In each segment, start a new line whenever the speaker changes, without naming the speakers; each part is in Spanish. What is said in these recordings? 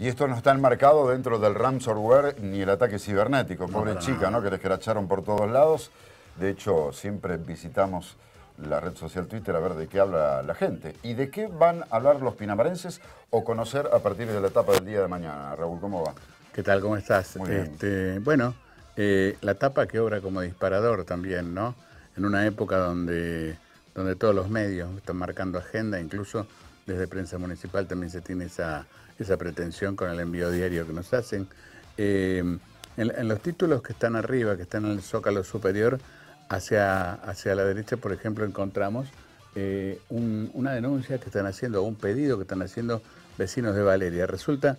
Y esto no está enmarcado dentro del ransomware ni el ataque cibernético. Pobre chica, ¿no? Que la echaron por todos lados. De hecho, siempre visitamos la red social Twitter a ver de qué habla la gente y de qué van a hablar los pinamarenses o conocer a partir de la etapa del día de mañana. Raúl, ¿cómo va? ¿Qué tal? ¿Cómo estás?
Este, bueno, eh, la etapa que obra como disparador también, ¿no? En una época donde, donde todos los medios están marcando agenda, incluso desde prensa municipal también se tiene esa, pretensión con el envío diario que nos hacen. Eh, en, los títulos que están arriba, que están en el zócalo superior, hacia, hacia la derecha, por ejemplo, encontramos eh, una denuncia que están haciendo, un pedido que están haciendo vecinos de Valeria. Resulta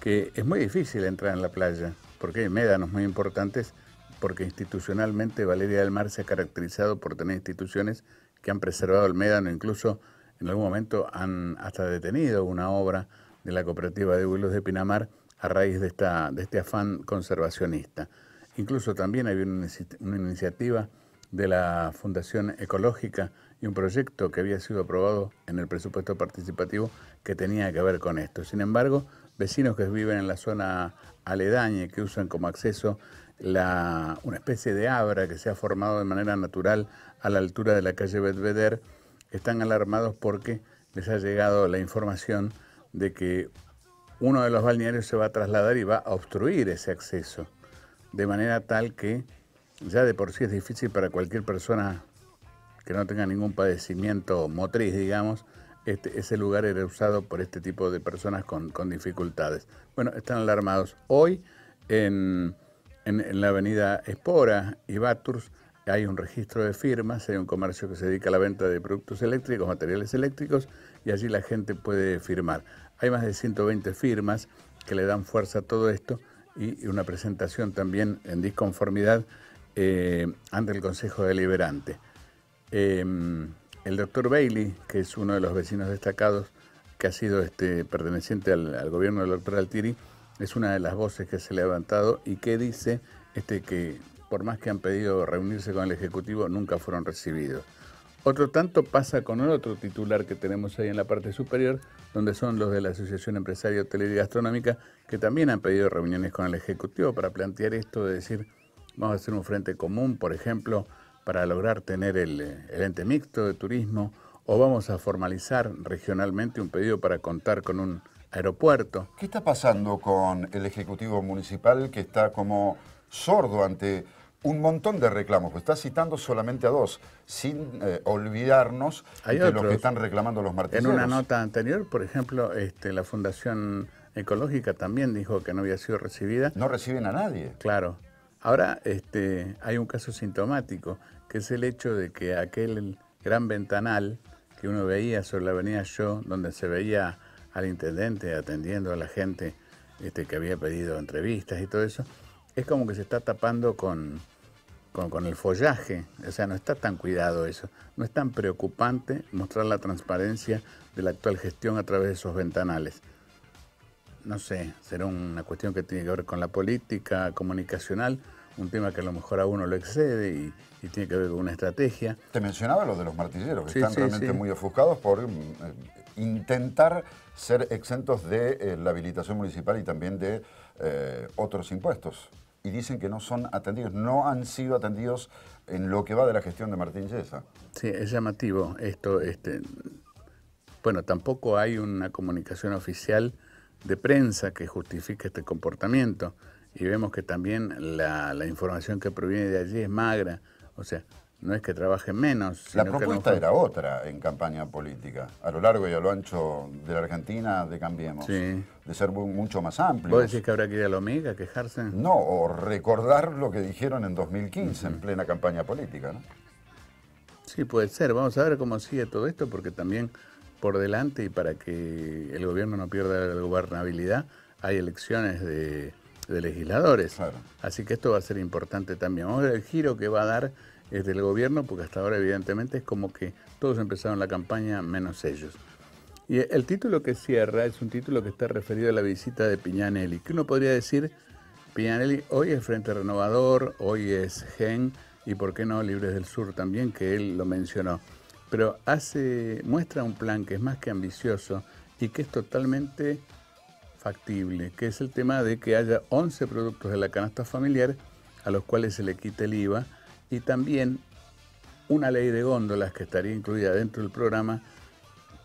que es muy difícil entrar en la playa, porque hay médanos muy importantes, porque institucionalmente Valeria del Mar se ha caracterizado por tener instituciones que han preservado el médano, incluso en algún momento han hasta detenido una obra de la cooperativa de Huilos de Pinamar a raíz de, esta, este afán conservacionista. Incluso también había una, iniciativa de la Fundación Ecológica y un proyecto que había sido aprobado en el presupuesto participativo que tenía que ver con esto. Sin embargo, vecinos que viven en la zona aledaña y que usan como acceso una especie de abra que se ha formado de manera natural a la altura de la calle bedveder, están alarmados porque les ha llegado la información de que uno de los balnearios se va a trasladar y va a obstruir ese acceso, de manera tal que ya de por sí es difícil para cualquier persona que no tenga ningún padecimiento motriz, digamos, este, ese lugar era usado por este tipo de personas con, dificultades. Bueno, están alarmados. Hoy en, en la avenida Espora y Baturs hay un registro de firmas, hay un comercio que se dedica a la venta de productos eléctricos, materiales eléctricos, y allí la gente puede firmar. Hay más de 120 firmas que le dan fuerza a todo esto y una presentación también en disconformidad eh, ante el Consejo Deliberante. Em, el doctor Bailey, que es uno de los vecinos destacados, que ha sido este, perteneciente al, gobierno del doctor Altiri, es una de las voces que se le ha levantado y que dice este, que por más que han pedido reunirse con el Ejecutivo, nunca fueron recibidos. Otro tanto pasa con el otro titular que tenemos ahí en la parte superior, donde son los de la Asociación Empresaria Hotelera y Gastronómica, que también han pedido reuniones con el Ejecutivo para plantear esto de decir, vamos a hacer un frente común, por ejemplo, para lograr tener el, el ente mixto de turismo, o vamos a formalizar regionalmente un pedido para contar con un
aeropuerto. ¿Qué está pasando con el Ejecutivo Municipal que está como sordo ante un montón de reclamos, pues está citando solamente a dos, sin eh, olvidarnos de los que están reclamando los martilleros. En una nota
anterior, por ejemplo, este, la Fundación Ecológica también dijo que no había sido recibida. No reciben a nadie. Claro. Ahora este, hay un caso sintomático, que es el hecho de que aquel gran ventanal que uno veía sobre la avenida Yo, donde se veía al intendente atendiendo a la gente este, que había pedido entrevistas y todo eso, es como que se está tapando con, el follaje, o sea, no está tan cuidado eso, no es tan preocupante mostrar la transparencia de la actual gestión a través de esos ventanales. No sé, será una cuestión que tiene que ver con la política comunicacional,
un tema que a lo mejor a uno lo excede y, tiene que ver con una estrategia. Te mencionaba lo de los martilleros, que están realmente muy ofuscados por mm, eh, intentar ser exentos de eh, la habilitación municipal y también de eh, otros impuestos y dicen que no son atendidos, no han sido atendidos en lo que va de la gestión de Martín Yesa. Sí, es
llamativo esto. Este, bueno, tampoco hay una comunicación oficial de prensa que justifique este comportamiento y vemos que también la, la información que proviene de allí es magra. O sea, no es que trabaje menos. la propuesta era
otra en campaña política, a lo largo y a lo ancho de la Argentina, de Cambiemos, sí. de ser mucho más amplio. ¿Vos decís que habrá que ir a la Omega a quejarse? No, o recordar lo que dijeron en 2015, en plena campaña política. ¿no?
Sí, puede ser. Vamos a ver cómo sigue todo esto, porque también por delante y para que el gobierno no pierda la gobernabilidad, hay elecciones de, de legisladores. Claro. Así que esto va a ser importante también. Vamos a ver el giro que va a dar del gobierno, porque hasta ahora evidentemente es como que todos empezaron la campaña menos ellos. Y el título que cierra es un título que está referido a la visita de Piñanelli, que uno podría decir, Piñanelli hoy es Frente Renovador, hoy es GEN y por qué no Libres del Sur también, que él lo mencionó. Pero hace, muestra un plan que es más que ambicioso y que es totalmente factible, que es el tema de que haya 11 productos de la canasta familiar a los cuales se le quite el IVA y también una ley de góndolas que estaría incluida dentro del programa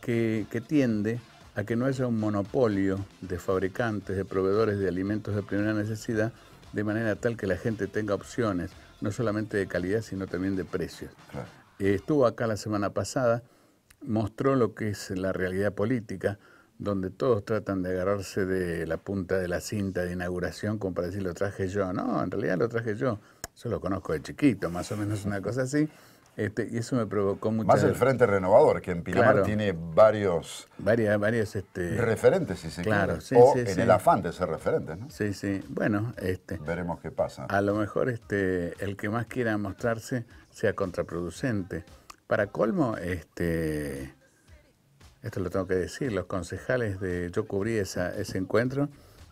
que, tiende a que no haya un monopolio de fabricantes, de proveedores de alimentos de primera necesidad, de manera tal que la gente tenga opciones, no solamente de calidad, sino también de precios. Eh, estuvo acá la semana pasada, mostró lo que es la realidad política, donde todos tratan de agarrarse de la punta de la cinta de inauguración como para decir lo traje yo. No, en realidad lo traje yo. Yo lo conozco de chiquito, más o menos una cosa así. Este, y eso me provocó mucho. Más el Frente
Renovador, que en Pilar tiene varios. Varias, este... Referentes, si se claro, quiere. o en el afán de ser referentes, ¿no? Sí, sí. Bueno, este. Veremos qué pasa. A lo mejor
este, el que más quiera mostrarse sea contraproducente. Para colmo, este. Esto lo tengo que decir, los concejales de. Yo cubrí esa, ese encuentro.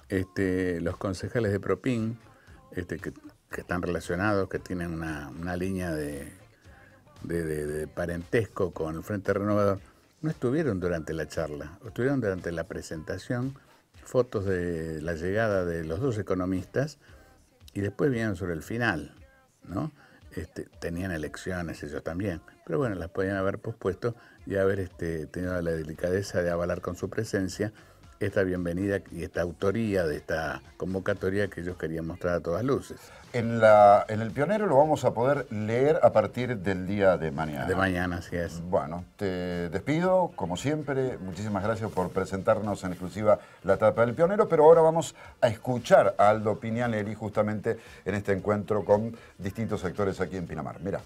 Este, los concejales de Propín este, que, están relacionados, que tienen una, línea de, de, parentesco con el Frente Renovador, no estuvieron durante la charla, estuvieron durante la presentación fotos de la llegada de los dos economistas y después vienen sobre el final, ¿no? Este, tenían elecciones ellos también, pero bueno, las podían haber pospuesto y haber este, tenido la delicadeza de avalar con su presencia esta
bienvenida y esta autoría de esta convocatoria que ellos querían mostrar a todas luces. En, la, en el Pionero lo vamos a poder leer a partir del día de mañana. De mañana, así es. Bueno, te despido, como siempre, muchísimas gracias por presentarnos en exclusiva la tapa del Pionero, pero ahora vamos a escuchar a Aldo Piñanelli justamente en este encuentro con distintos sectores aquí en Pinamar. Mira.